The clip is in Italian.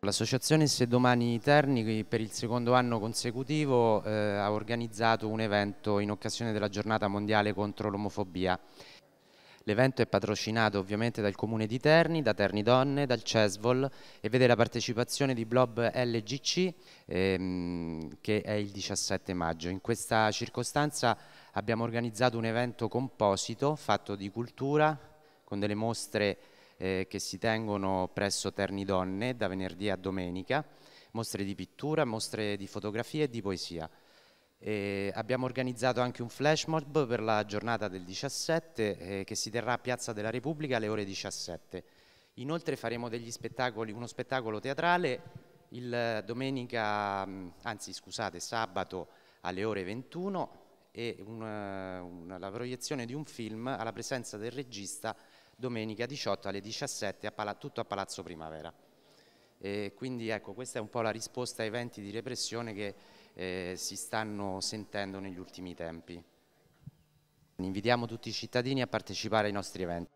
L'associazione Se Domani Terni per il secondo anno consecutivo eh, ha organizzato un evento in occasione della giornata mondiale contro l'omofobia. L'evento è patrocinato ovviamente dal comune di Terni, da Terni Donne, dal CESVOL e vede la partecipazione di Blob LGC ehm, che è il 17 maggio. In questa circostanza abbiamo organizzato un evento composito fatto di cultura con delle mostre eh, che si tengono presso Terni Donne da venerdì a domenica, mostre di pittura, mostre di fotografia e di poesia. E abbiamo organizzato anche un flash mob per la giornata del 17 eh, che si terrà a Piazza della Repubblica alle ore 17. Inoltre faremo uno spettacolo teatrale il domenica, mm, anzi scusate, sabato alle ore 21 e una, eh, una, la proiezione di un film alla presenza del regista domenica 18 alle 17 a tutto a Palazzo Primavera. E quindi ecco, questa è un po' la risposta ai venti di repressione che eh, si stanno sentendo negli ultimi tempi. Invitiamo tutti i cittadini a partecipare ai nostri eventi.